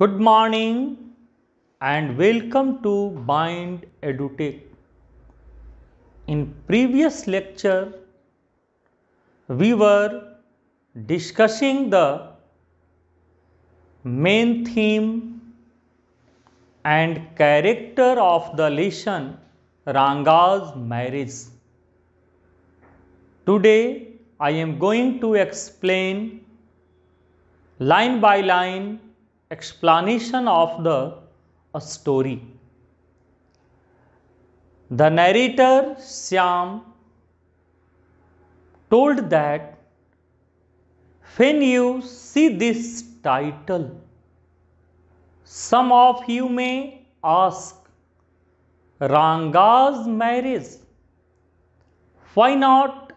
Good morning and welcome to Bind EduTech. In previous lecture, we were discussing the main theme and character of the lesson Ranga's marriage. Today, I am going to explain line by line explanation of the story the narrator Shyam told that when you see this title some of you may ask Ranga's marriage why not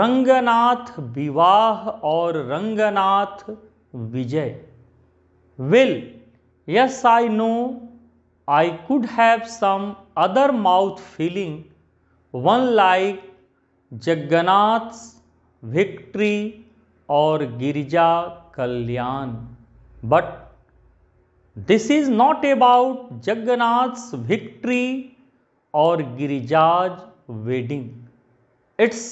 Ranganath Vivah और Ranganath Vijay will yes i know i could have some other mouth feeling one like jagannath's victory or girija kalyan but this is not about jagannath's victory or girija's wedding it's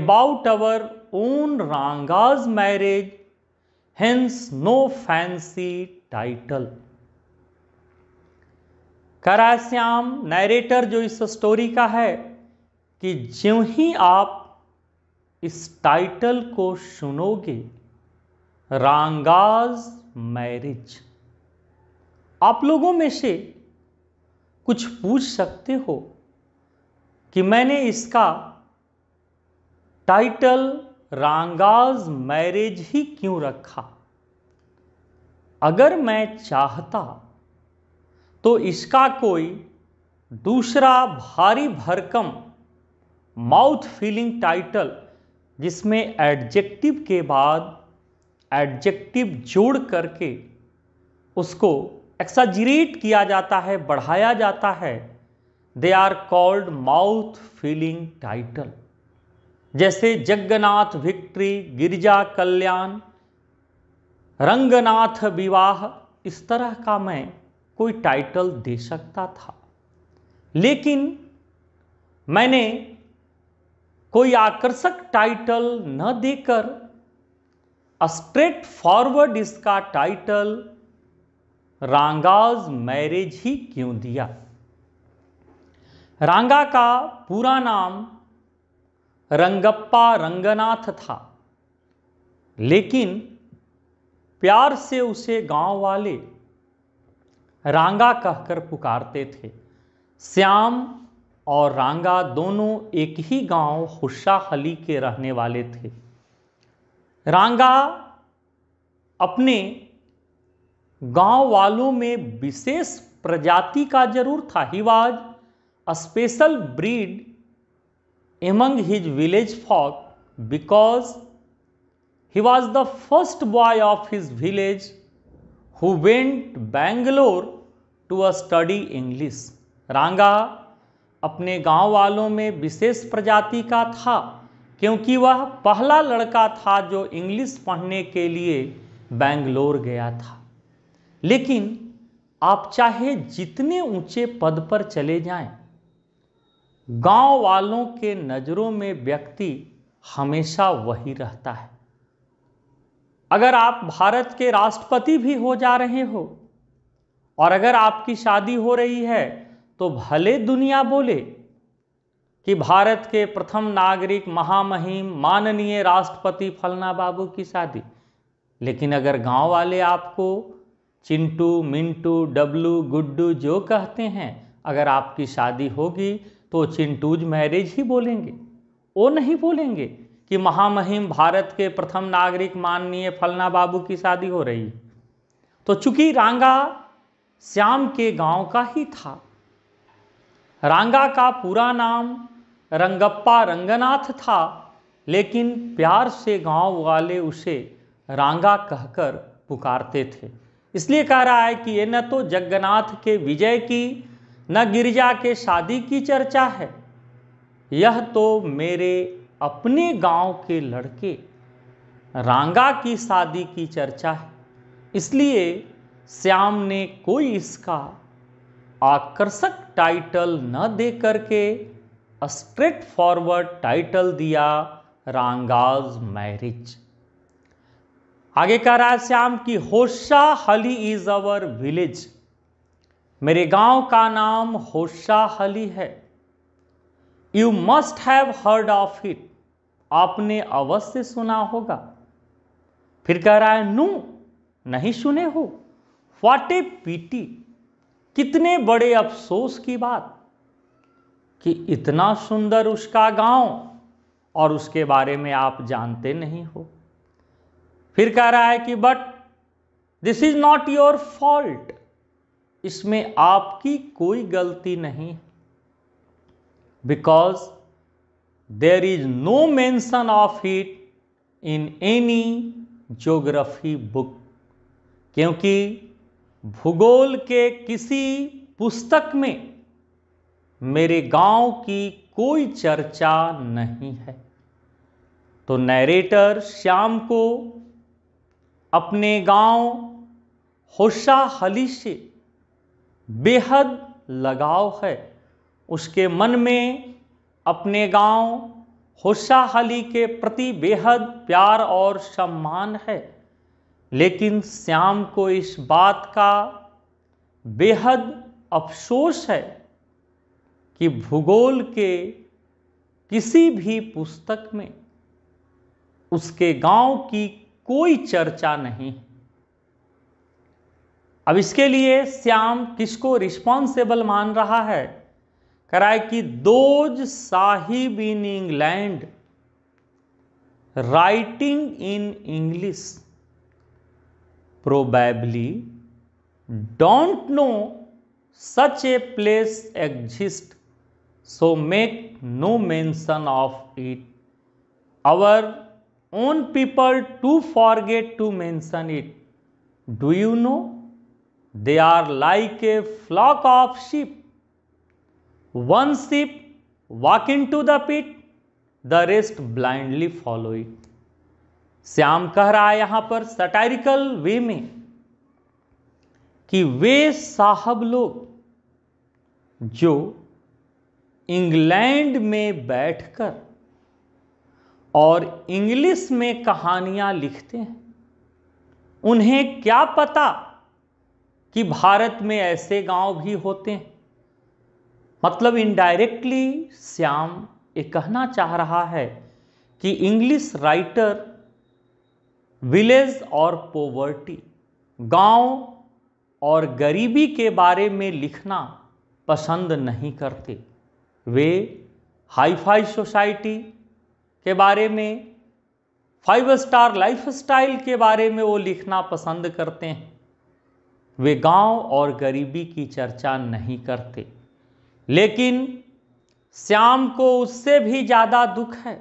about our own ranga's marriage hence no fancy title कराश्याम narrator जो इस story का है कि ज्यों ही आप इस title को सुनोगे रांगाज मैरिज आप लोगों में से कुछ पूछ सकते हो कि मैंने इसका टाइटल रांगाज मैरिज ही क्यों रखा अगर मैं चाहता तो इसका कोई दूसरा भारी भरकम माउथ फीलिंग टाइटल जिसमें एडजेक्टिव के बाद एडजेक्टिव जोड़ करके उसको एक्साजिरेट किया जाता है बढ़ाया जाता है they are called mouth filling title जैसे जगन्नाथ विक्ट्री गिरिजा कल्याण रंगनाथ विवाह इस तरह का मैं कोई टाइटल दे सकता था लेकिन मैंने कोई आकर्षक टाइटल न देकर स्ट्रेट फॉरवर्ड इसका टाइटल रांगाज मैरिज ही क्यों दिया रांगा का पूरा नाम रंगप्पा रंगनाथ था लेकिन प्यार से उसे गांव वाले रांगा कहकर पुकारते थे श्याम और रांगा दोनों एक ही गांव हली के रहने वाले थे रांगा अपने गांव वालों में विशेष प्रजाति का जरूर था he was special breed among his village folk because he was the first boy of his village who went Bangalore to a study English. Ranga अपने गांव वालों में विशेष प्रजाति का था क्योंकि वह पहला लड़का था जो इंग्लिश पढ़ने के लिए बेंगलोर गया था लेकिन आप चाहे जितने ऊंचे पद पर चले जाएं, गांव वालों के नज़रों में व्यक्ति हमेशा वही रहता है अगर आप भारत के राष्ट्रपति भी हो जा रहे हो और अगर आपकी शादी हो रही है तो भले दुनिया बोले कि भारत के प्रथम नागरिक महामहिम माननीय राष्ट्रपति फलना बाबू की शादी लेकिन अगर गांव वाले आपको चिंटू मिंटू डब्लू गुड्डू जो कहते हैं अगर आपकी शादी होगी तो चिंटूज मैरिज ही बोलेंगे वो नहीं बोलेंगे कि महामहिम भारत के प्रथम नागरिक माननीय फलना बाबू की शादी हो रही तो चूंकि रांगा श्याम के गांव का ही था रांगा का पूरा नाम रंगप्पा रंगनाथ था लेकिन प्यार से गांव वाले उसे रांगा कहकर पुकारते थे इसलिए कह रहा है कि ये न तो जगन्नाथ के विजय की न गिरजा के शादी की चर्चा है यह तो मेरे अपने गांव के लड़के रांगा की शादी की चर्चा है इसलिए श्याम ने कोई इसका आकर्षक टाइटल न दे करके स्ट्रेट फॉरवर्ड टाइटल दिया रांगाज मैरिज आगे कह रहा है श्याम की होशा हली इज अवर विलेज मेरे गांव का नाम होशाहली है you must have heard of it आपने अवश्य सुना होगा फिर कह रहा है नू नहीं सुने हो वाटे ए पीटी कितने बड़े अफसोस की बात कि इतना सुंदर उसका गांव और उसके बारे में आप जानते नहीं हो फिर कह रहा है कि but this is not your fault इसमें आपकी कोई गलती नहीं because there is no mention of it in any geography book क्योंकि भूगोल के किसी पुस्तक में मेरे गांव की कोई चर्चा नहीं है तो नरेटर श्याम को अपने गांव होशाहली से बेहद लगाव है उसके मन में अपने गांव होशाहली के प्रति बेहद प्यार और सम्मान है लेकिन श्याम को इस बात का बेहद अफसोस है कि भूगोल के किसी भी पुस्तक में उसके गांव की कोई चर्चा नहीं है अब इसके लिए श्याम किसको रिस्पॉन्सिबल मान रहा है कराए कि those sahib in England writing in English probably don't know such a place exist so make no mention of it our own people to forget to mention it do you know they are like a flock of sheep one sheep walk into the pit the rest blindly follow it Shyam कह रहा है यहां पर satirical वे में कि वे साहब लोग जो इंग्लैंड में बैठकर और इंग्लिश में कहानियां लिखते हैं उन्हें क्या पता कि भारत में ऐसे गांव भी होते हैं मतलब इनडायरेक्टली श्याम ये कहना चाह रहा है कि इंग्लिश राइटर विलेज और पोवर्टी गांव और गरीबी के बारे में लिखना पसंद नहीं करते वे हाईफाई सोसाइटी के बारे में फाइव स्टार लाइफस्टाइल के बारे में वो लिखना पसंद करते हैं वे गांव और गरीबी की चर्चा नहीं करते लेकिन श्याम को उससे भी ज़्यादा दुख है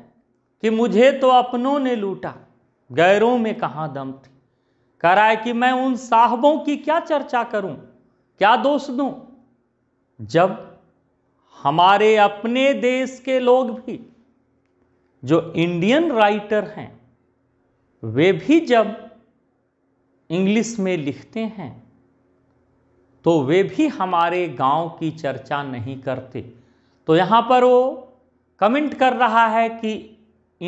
कि मुझे तो अपनों ने लूटा गैरों में कहाँ दम थी कह रहा है कि मैं उन साहबों की क्या चर्चा करूं क्या दोष दूं जब हमारे अपने देश के लोग भी जो इंडियन राइटर हैं वे भी जब इंग्लिश में लिखते हैं तो वे भी हमारे गांव की चर्चा नहीं करते तो यहाँ पर वो कमेंट कर रहा है कि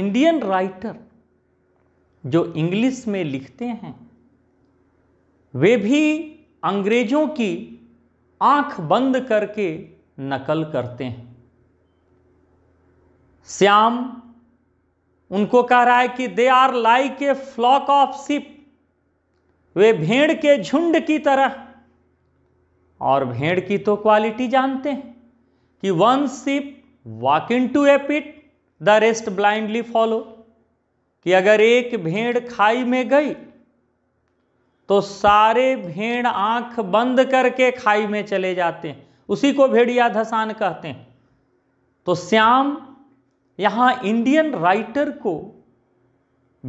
इंडियन राइटर जो इंग्लिश में लिखते हैं वे भी अंग्रेजों की आंख बंद करके नकल करते हैं श्याम उनको कह रहा है कि they are like a flock of sheep वे भेड़ के झुंड की तरह और भेड़ की तो क्वालिटी जानते हैं कि one sheep walk into a pit the rest blindly follow कि अगर एक भेड़ खाई में गई तो सारे भेड़ आंख बंद करके खाई में चले जाते हैं उसी को भेड़िया धसान कहते हैं तो श्याम यहाँ इंडियन राइटर को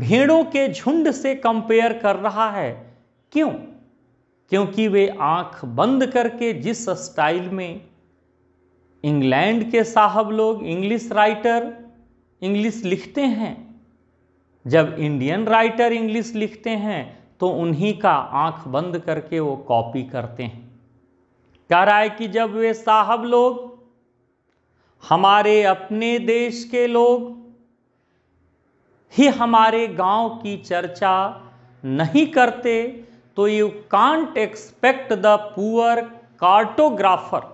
भेड़ों के झुंड से कंपेयर कर रहा है क्यों क्योंकि वे आंख बंद करके जिस स्टाइल में इंग्लैंड के साहब लोग इंग्लिश राइटर इंग्लिश लिखते हैं जब इंडियन राइटर इंग्लिश लिखते हैं तो उन्हीं का आंख बंद करके वो कॉपी करते हैं कह रहा है कि जब वे साहब लोग हमारे अपने देश के लोग ही हमारे गांव की चर्चा नहीं करते तो you can't expect the poor cartographer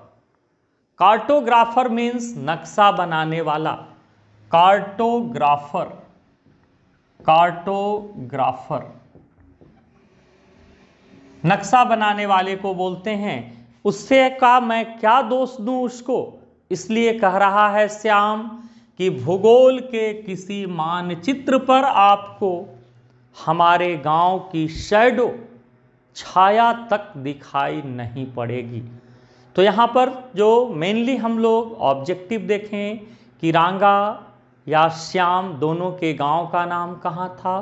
cartographer means नक्शा बनाने वाला कार्टोग्राफर कार्टोग्राफर नक्शा बनाने वाले को बोलते हैं उससे का मैं क्या दोष दूं उसको इसलिए कह रहा है श्याम कि भूगोल के किसी मानचित्र पर आपको हमारे गांव की शैडो छाया तक दिखाई नहीं पड़ेगी तो यहाँ पर जो मेनली हम लोग ऑब्जेक्टिव देखें कि रांगा या श्याम दोनों के गांव का नाम कहाँ था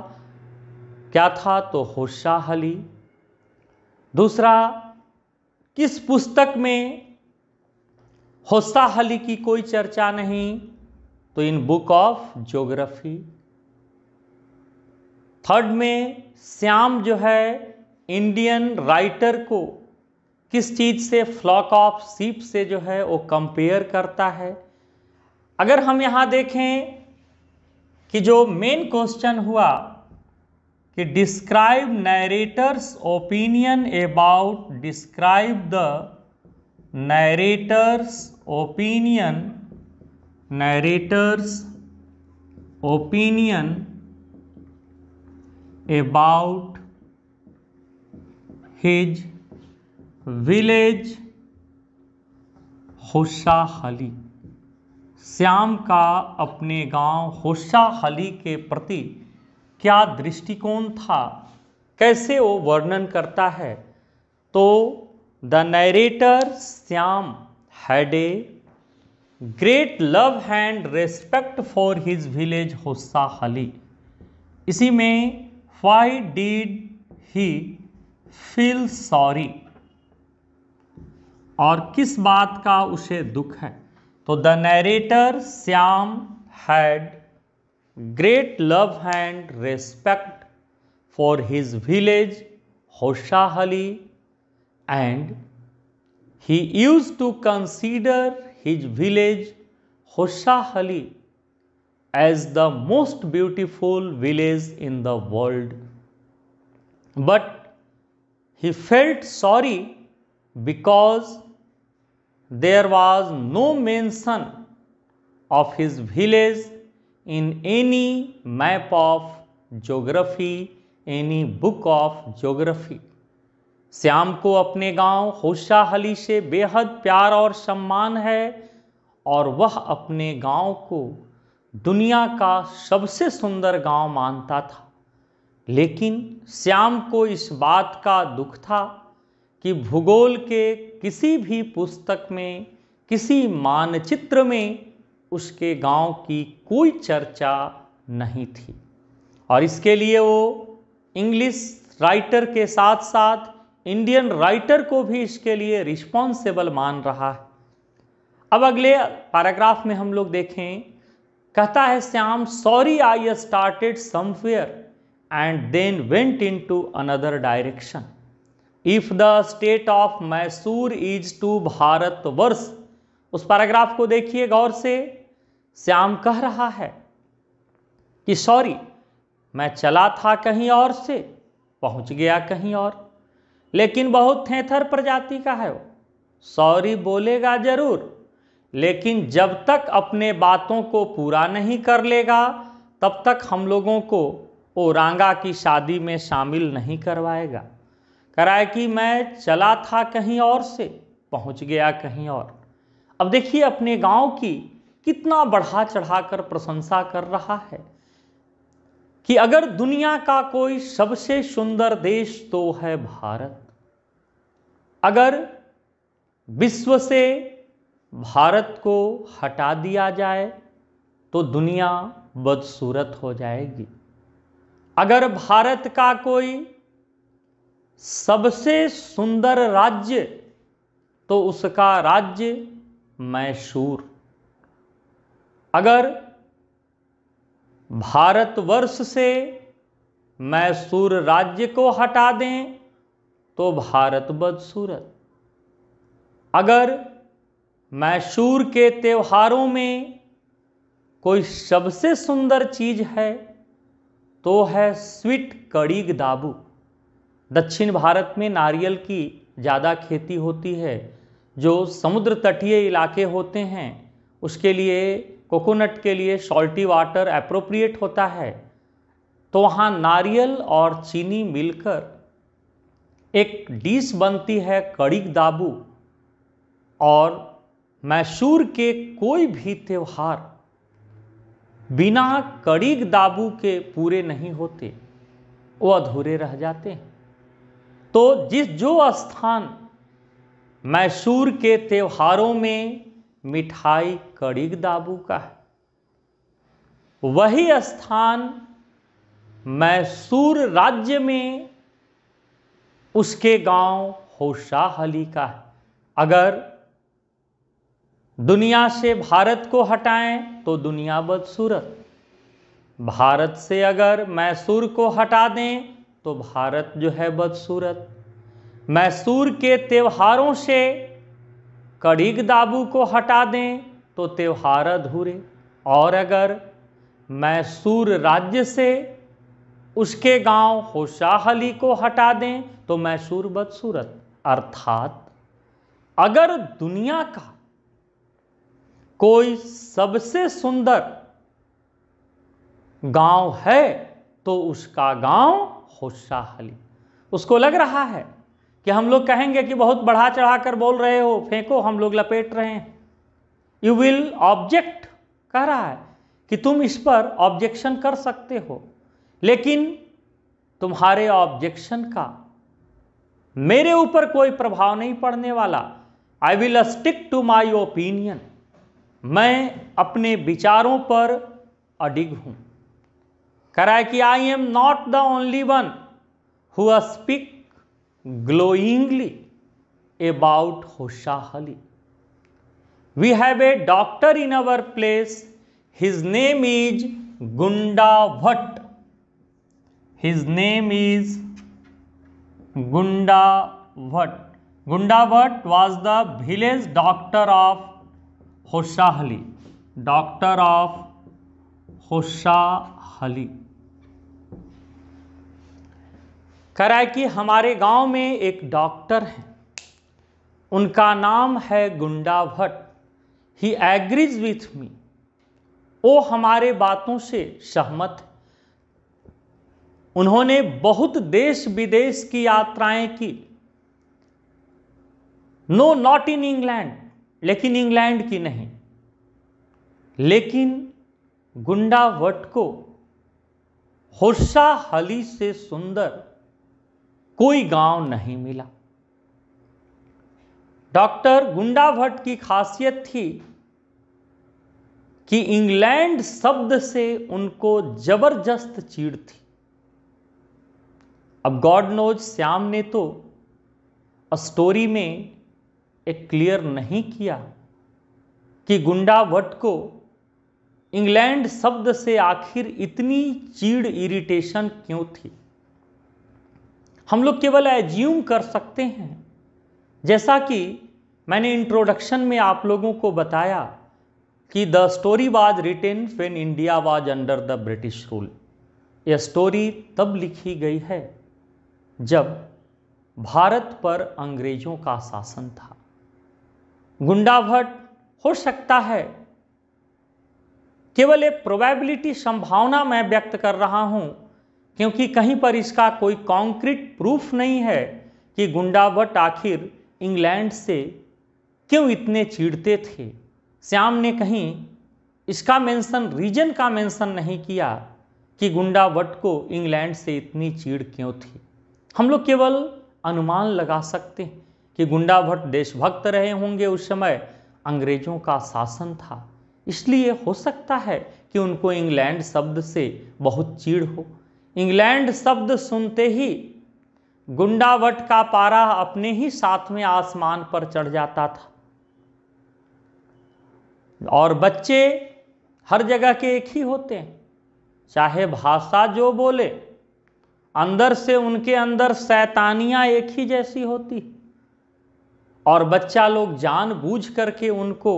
क्या था तो होशाहली दूसरा किस पुस्तक में होशाहली की कोई चर्चा नहीं तो in book of geography third में श्याम जो है इंडियन राइटर को किस चीज़ से फ्लॉक ऑफ सीप से जो है वो कंपेयर करता है अगर हम यहाँ देखें कि जो मेन क्वेश्चन हुआ कि describe narrator's opinion about describe the narrator's opinion narrator's opinion about his village Hosahalli Shyam का अपने गांव होशाहली के प्रति क्या दृष्टिकोण था कैसे वो वर्णन करता है तो the narrator Shyam had a great love and respect for his village Hosahalli इसी में why did he feel sorry और किस बात का उसे दुख है तो the narrator Shyam had great love and respect for his village Hosahalli and he use to consider his village Hosahalli as the most beautiful village in the world but he felt sorry because there was no mention of his village in any map of geography any book of geography Shyam को अपने गांव होशाहली से बेहद प्यार और सम्मान है और वह अपने गांव को दुनिया का सबसे सुंदर गांव मानता था लेकिन श्याम को इस बात का दुख था कि भूगोल के किसी भी पुस्तक में किसी मानचित्र में उसके गांव की कोई चर्चा नहीं थी और इसके लिए वो इंग्लिश राइटर के साथ साथ इंडियन राइटर को भी इसके लिए रिस्पॉन्सिबल मान रहा है अब अगले पैराग्राफ में हम लोग देखें कहता है Shyam sorry I started somewhere and then went into another direction. If the state of Mysore is to vars उस पैराग्राफ को देखिए गौर से श्याम कह रहा है कि सॉरी मैं चला था कहीं और से पहुंच गया कहीं और लेकिन बहुत थेथर प्रजाति का है वो सॉरी बोलेगा जरूर लेकिन जब तक अपने बातों को पूरा नहीं कर लेगा तब तक हम लोगों को ओरांगा की शादी में शामिल नहीं करवाएगा कराए कि मैं चला था कहीं और से पहुंच गया कहीं और अब देखिए अपने गांव की कितना बढ़ा चढ़ाकर प्रशंसा कर रहा है कि अगर दुनिया का कोई सबसे सुंदर देश तो है भारत अगर विश्व से भारत को हटा दिया जाए तो दुनिया बदसूरत हो जाएगी अगर भारत का कोई सबसे सुंदर राज्य तो उसका राज्य मैसूर अगर भारतवर्ष से मैसूर राज्य को हटा दें तो भारत बदसूरत अगर मैसूर के त्योहारों में कोई सबसे सुंदर चीज़ है तो है स्वीट कड़ी दाबू दक्षिण भारत में नारियल की ज़्यादा खेती होती है जो समुद्र तटीय इलाके होते हैं उसके लिए कोकोनट के लिए सॉल्टी वाटर अप्रोप्रिएट होता है तो वहाँ नारियल और चीनी मिलकर एक डिश बनती है कड़ी दाबू और मैसूर के कोई भी त्यौहार बिना कड़ीक दाबू के पूरे नहीं होते वो अधूरे रह जाते हैं तो जिस जो स्थान मैसूर के त्योहारों में मिठाई कड़ीक दाबू का है वही स्थान मैसूर राज्य में उसके गांव होशाहली का है अगर दुनिया से भारत को हटाएं तो दुनिया बदसूरत भारत से अगर मैसूर को हटा दें तो भारत जो है बदसूरत मैसूर के त्योहारों से कड़ीग दाबू को हटा दें तो त्यौहार अधूरे और अगर मैसूर राज्य से उसके गांव होशाहली को हटा दें तो मैसूर बदसूरत अर्थात अगर दुनिया का कोई सबसे सुंदर गांव है तो उसका गांव होशाहली उसको लग रहा है कि हम लोग कहेंगे कि बहुत बढ़ा चढ़ा कर बोल रहे हो फेंको हम लोग लपेट रहे हैं यू विल ऑब्जेक्ट कह रहा है कि तुम इस पर ऑब्जेक्शन कर सकते हो लेकिन तुम्हारे ऑब्जेक्शन का मेरे ऊपर कोई प्रभाव नहीं पड़ने वाला I will stick to my opinion मैं अपने विचारों पर अडिग हूँ करा कि I am not the only one who speak glowingly about Hosahalli we have a doctor in our place his name is Gunda Bhatt his name is Gunda Bhatt Gunda Bhatt was the village doctor of Hosahalli doctor of Hosahalli कह रहा है कि हमारे गांव में एक डॉक्टर हैं उनका नाम है Gunda Bhatt he agrees with me वो हमारे बातों से सहमत उन्होंने बहुत देश विदेश की यात्राएं की नो नॉट इन इंग्लैंड लेकिन इंग्लैंड की नहीं लेकिन गुंडावट को होशाहली से सुंदर कोई गांव नहीं मिला डॉक्टर गुंडाभट्ट की खासियत थी कि इंग्लैंड शब्द से उनको जबरदस्त चीड़ थी अब गॉड नोज श्याम ने तो स्टोरी में एक क्लियर नहीं किया कि गुंडावट को इंग्लैंड शब्द से आखिर इतनी चीड़ इरिटेशन क्यों थी हम लोग केवल एज्यूम कर सकते हैं जैसा कि मैंने इंट्रोडक्शन में आप लोगों को बताया कि the story was written when India was under the British rule यह स्टोरी तब लिखी गई है जब भारत पर अंग्रेजों का शासन था भट्ट हो सकता है केवल एक प्रोबेबिलिटी संभावना मैं व्यक्त कर रहा हूं क्योंकि कहीं पर इसका कोई कॉन्क्रीट प्रूफ नहीं है कि भट्ट आखिर इंग्लैंड से क्यों इतने चिढ़ते थे श्याम ने कहीं इसका मेंशन रीजन का मेंशन नहीं किया कि गुंडावट को इंग्लैंड से इतनी चीड़ क्यों थी हम लोग केवल अनुमान लगा सकते हैं कि गुंडा भट्ट देशभक्त रहे होंगे उस समय अंग्रेजों का शासन था इसलिए हो सकता है कि उनको इंग्लैंड शब्द से बहुत चीड़ हो इंग्लैंड शब्द सुनते ही गुंडावट का पारा अपने ही साथ में आसमान पर चढ़ जाता था और बच्चे हर जगह के एक ही होते हैं चाहे भाषा जो बोले अंदर से उनके अंदर सैतानियाँ एक ही जैसी होती और बच्चा लोग जानबूझ करके उनको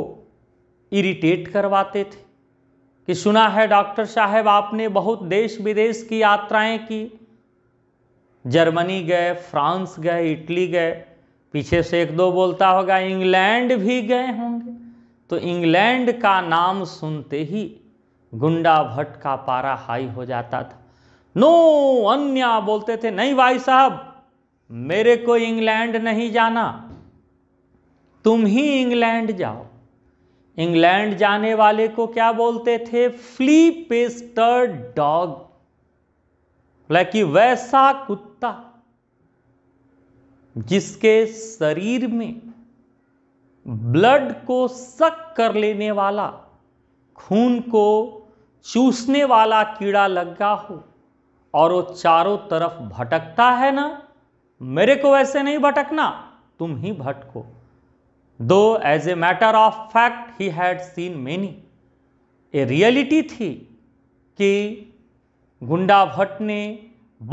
इरिटेट करवाते थे कि सुना है डॉक्टर साहब आपने बहुत देश विदेश की यात्राएं की जर्मनी गए फ्रांस गए इटली गए पीछे से एक दो बोलता होगा इंग्लैंड भी गए होंगे तो इंग्लैंड का नाम सुनते ही गुंडा भट्ट का पारा हाई हो जाता था नो अन्या बोलते थे नहीं भाई साहब मेरे को इंग्लैंड नहीं जाना तुम ही इंग्लैंड जाओ इंग्लैंड जाने वाले को क्या बोलते थे फ्ली पेस्टर डॉग हालांकि वैसा कुत्ता जिसके शरीर में ब्लड को सक कर लेने वाला खून को चूसने वाला कीड़ा लग गया हो और वो चारों तरफ भटकता है ना मेरे को वैसे नहीं भटकना तुम ही भटको दो as a matter of fact he had seen many a reality थी कि गुंडा भट्ट ने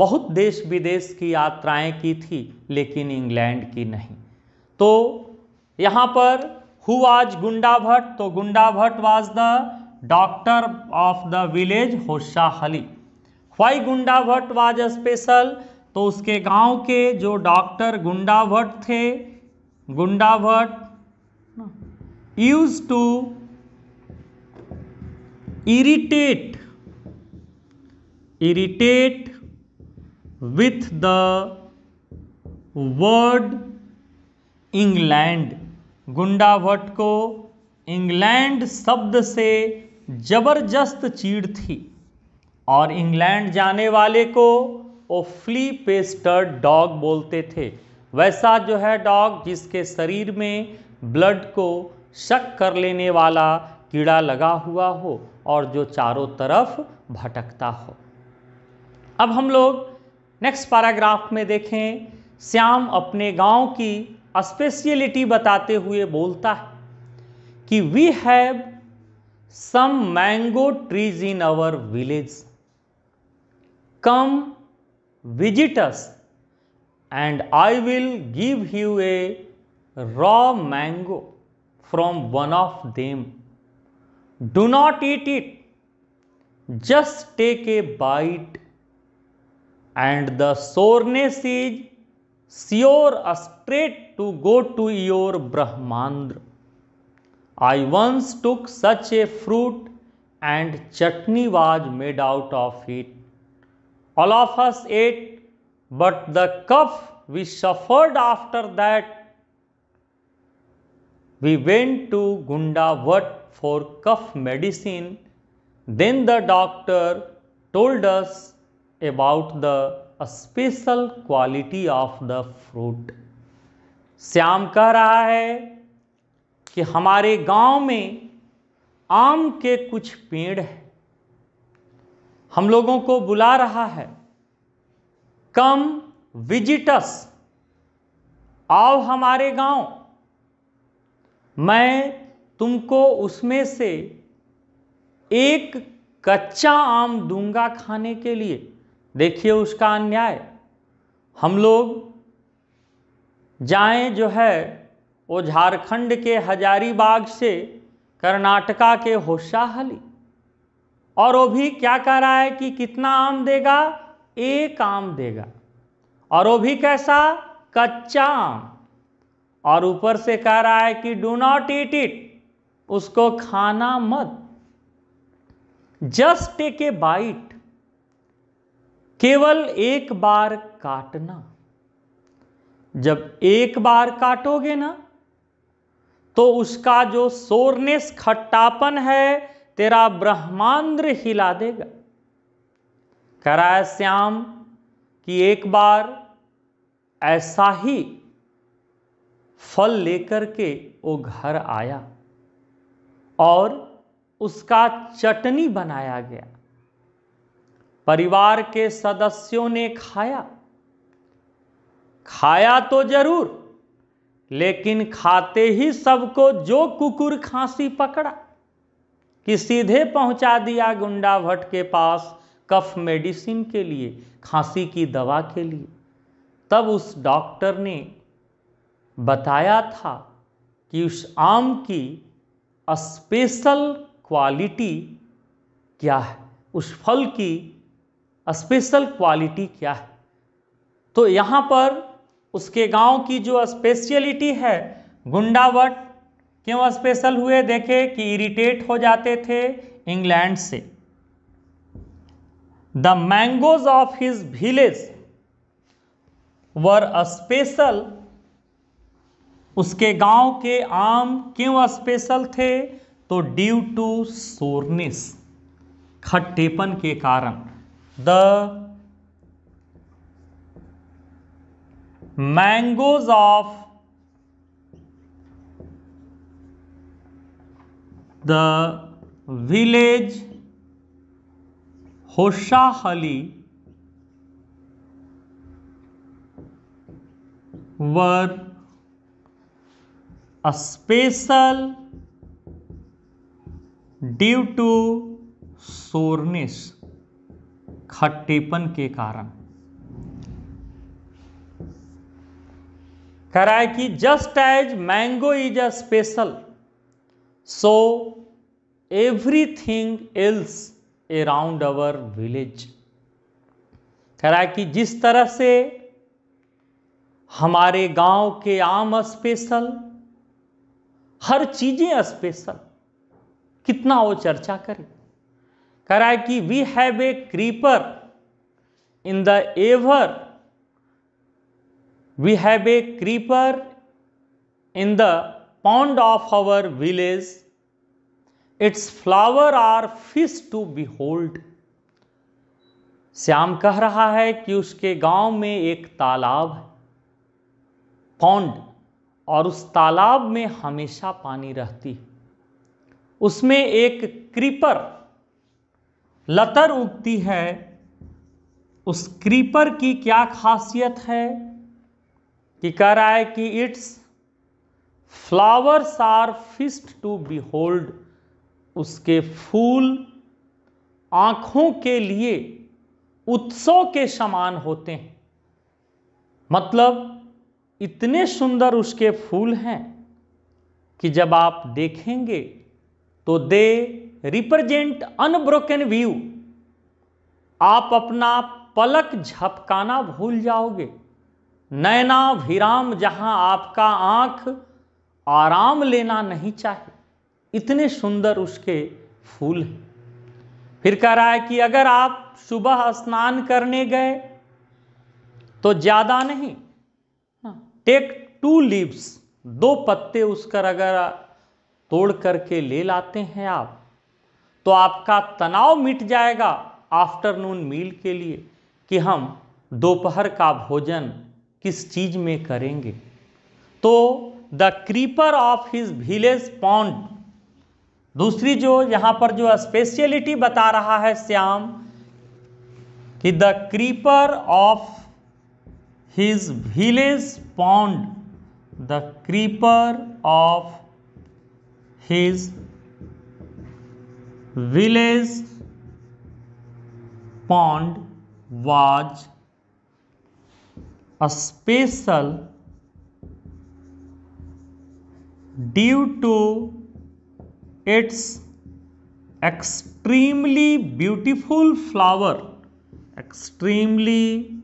बहुत देश विदेश की यात्राएं की थी लेकिन इंग्लैंड की नहीं तो यहाँ पर हु वाज गुंडा भट्ट तो Gunda Bhatt was the doctor of the village Hosahalli why Gunda Bhatt was special तो उसके गांव के जो डॉक्टर गुंडा भट्ट थे Gunda Bhatt use to irritate irritate with the word England गुंडावट को इंग्लैंड शब्द से जबरदस्त चीड़ थी और इंग्लैंड जाने वाले को वो फ्ली पेस्टर्ड डॉग बोलते थे वैसा जो है डॉग जिसके शरीर में ब्लड को शक कर लेने वाला कीड़ा लगा हुआ हो और जो चारों तरफ भटकता हो अब हम लोग नेक्स्ट पैराग्राफ में देखें श्याम अपने गांव की स्पेशलिटी बताते हुए बोलता है कि we have some mango trees in our village come visit us and I will give you a raw mango from one of them. Do not eat it. Just take a bite and the soreness is sure straight to go to your Brahmandra. I once took such a fruit and chutney was made out of it. All of us ate, but the cough we suffered after that We went to Gundawat for cough medicine. Then the doctor told us about the special quality of the fruit. Shyam कह रहा है कि हमारे गांव में आम के कुछ पेड़ हैं हम लोगों को बुला रहा है कम विजिटस आओ हमारे गांव मैं तुमको उसमें से एक कच्चा आम दूंगा खाने के लिए देखिए उसका अन्याय हम लोग जाएं जो है वो झारखंड के हजारीबाग से कर्नाटका के होशाहली और वो भी क्या कह रहा है कि कितना आम देगा एक आम देगा और वो भी कैसा कच्चा आम और ऊपर से कह रहा है कि डू नॉट ईट इट उसको खाना मत जस्ट टेक ए बाइट केवल एक बार काटना जब एक बार काटोगे ना तो उसका जो सोरनेस खट्टापन है तेरा ब्रह्मांड्र हिला देगा कह रहा है श्याम कि एक बार ऐसा ही फल लेकर के वो घर आया और उसका चटनी बनाया गया परिवार के सदस्यों ने खाया खाया तो जरूर लेकिन खाते ही सबको जो कुकुर खांसी पकड़ा कि सीधे पहुंचा दिया गुंडा भट्ट के पास कफ मेडिसिन के लिए खांसी की दवा के लिए तब उस डॉक्टर ने बताया था कि उस आम की स्पेशल क्वालिटी क्या है उस फल की स्पेशल क्वालिटी क्या है तो यहाँ पर उसके गांव की जो स्पेशलिटी है गुंडावट क्यों स्पेशल हुए देखे कि इरिटेट हो जाते थे इंग्लैंड से the mangoes of his village were special उसके गांव के आम क्यों स्पेशल थे तो ड्यू टू सोरनेस खट्टेपन के कारण the mangoes of the village Hosahalli were special due to soreness खट्टेपन के कारण कह कि just as mango is a special so everything else around our village कह कि जिस तरह से हमारे गांव के आम स्पेशल हर चीज़ें स्पेशल कितना वो चर्चा करे कह रहा है कि we have a creeper in the ever we have a creeper in the pond of our village its flower are feast to hold Shyam कह रहा है कि उसके गांव में एक तालाब है पॉन्ड और उस तालाब में हमेशा पानी रहती उसमें एक क्रीपर लतर उगती है उस क्रीपर की क्या खासियत है कि कह रहा है कि its flowers are feast to behold उसके फूल आँखों के लिए उत्सव के समान होते हैं मतलब इतने सुंदर उसके फूल हैं कि जब आप देखेंगे तो दे रिप्रेजेंट अनब्रोकन व्यू आप अपना पलक झपकाना भूल जाओगे नैना विराम जहां आपका आंख आराम लेना नहीं चाहे इतने सुंदर उसके फूल हैं फिर कह रहा है कि अगर आप सुबह स्नान करने गए तो ज़्यादा नहीं टेक टू लीव्स दो पत्ते उसका अगर तोड़ करके ले लाते हैं आप तो आपका तनाव मिट जाएगा आफ्टरनून मील के लिए कि हम दोपहर का भोजन किस चीज में करेंगे तो the creeper of his village pond दूसरी जो यहां पर जो स्पेशलिटी बता रहा है श्याम कि the creeper of his village pond the creeper of his village pond was a special due to its extremely beautiful flower extremely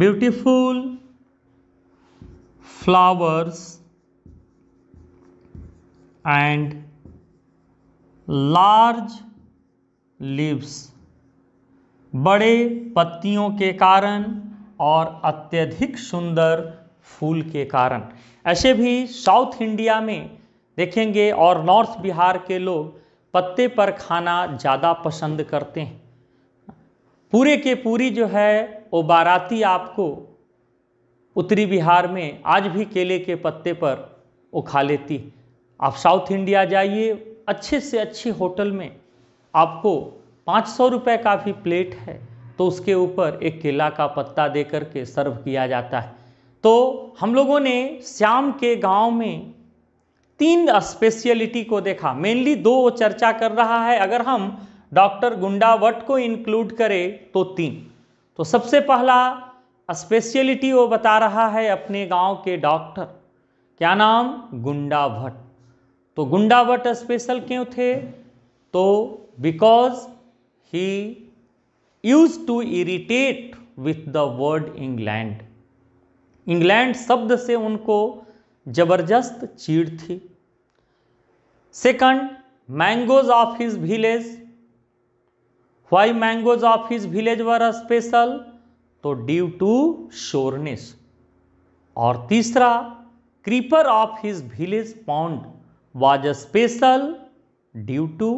beautiful flowers and large leaves बड़े पत्तियों के कारण और अत्यधिक सुंदर फूल के कारण ऐसे भी साउथ इंडिया में देखेंगे और नॉर्थ बिहार के लोग पत्ते पर खाना ज़्यादा पसंद करते हैं पूरे के पूरी जो है वो बाराती आपको उत्तरी बिहार में आज भी केले के पत्ते पर वो खा लेती आप साउथ इंडिया जाइए अच्छे से अच्छे होटल में आपको पाँच सौ रुपये का भी प्लेट है तो उसके ऊपर एक केला का पत्ता दे कर के सर्व किया जाता है तो हम लोगों ने श्याम के गांव में तीन स्पेशलिटी को देखा मेनली दो चर्चा कर रहा है अगर हम डॉक्टर गुंडावट को इंक्लूड करें तो तीन तो सबसे पहला स्पेशलिटी वो बता रहा है अपने गांव के डॉक्टर क्या नाम गुंडा भट्ट तो गुंडा भट्ट स्पेशल क्यों थे तो because he use to irritate with the word England England शब्द से उनको जबरदस्त चीड़ थी second mangoes of his village why mangoes of his village were special तो ड्यू टू श्योरनेस और तीसरा creeper of his village pond a special due to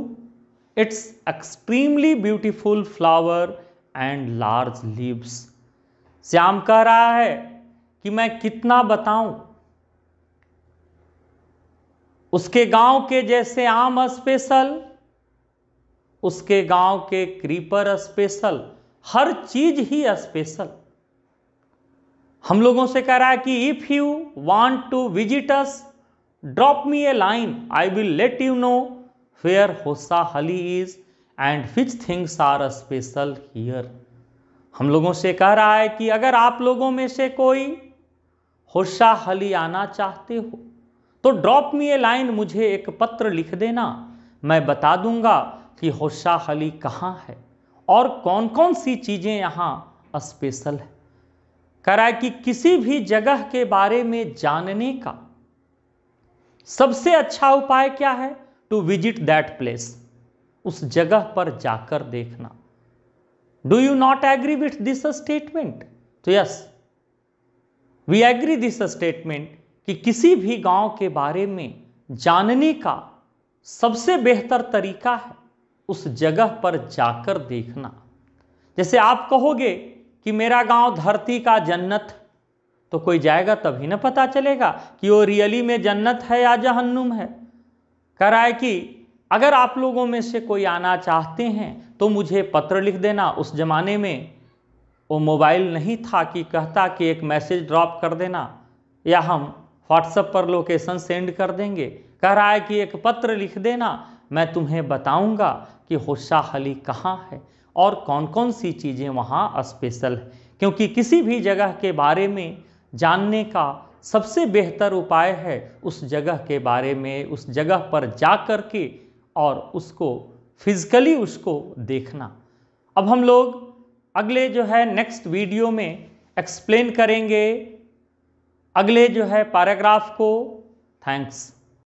its extremely beautiful flower and large leaves Shyam कह रहा है कि मैं कितना बताऊं उसके गांव के जैसे आम स्पेशल उसके गांव के क्रीपर स्पेशल हर चीज ही स्पेशल हम लोगों से कह रहा है कि if you want to visit us drop me a line I will let you know where Hosahalli is and which things are special here हम लोगों से कह रहा है कि अगर आप लोगों में से कोई होशा हली आना चाहते हो तो ड्रॉप मी ए लाइन मुझे एक पत्र लिख देना मैं बता दूंगा कि होशाह अली कहाँ है और कौन कौन सी चीज़ें यहाँ स्पेशल है कराए कि किसी भी जगह के बारे में जानने का सबसे अच्छा उपाय क्या है टू विजिट दैट प्लेस उस जगह पर जाकर देखना do you not agree with this statement तो yes we agree this statement कि किसी भी गांव के बारे में जानने का सबसे बेहतर तरीका है उस जगह पर जाकर देखना जैसे आप कहोगे कि मेरा गांव धरती का जन्नत तो कोई जाएगा तभी ना पता चलेगा कि वो रियली में जन्नत है या जहन्नुम है कराए कि अगर आप लोगों में से कोई आना चाहते हैं तो मुझे पत्र लिख देना उस ज़माने में वो मोबाइल नहीं था कि कहता कि एक मैसेज ड्रॉप कर देना या हम व्हाट्सएप पर लोकेशन सेंड कर देंगे कह रहा है कि एक पत्र लिख देना मैं तुम्हें बताऊंगा कि होशाहली कहाँ है और कौन कौन सी चीज़ें वहाँ स्पेशल है क्योंकि किसी भी जगह के बारे में जानने का सबसे बेहतर उपाय है उस जगह के बारे में उस जगह पर जा कर के और उसको फिज़िकली उसको देखना अब हम लोग अगले जो है नेक्स्ट वीडियो में एक्सप्लेन करेंगे अगले जो है पैराग्राफ को थैंक्स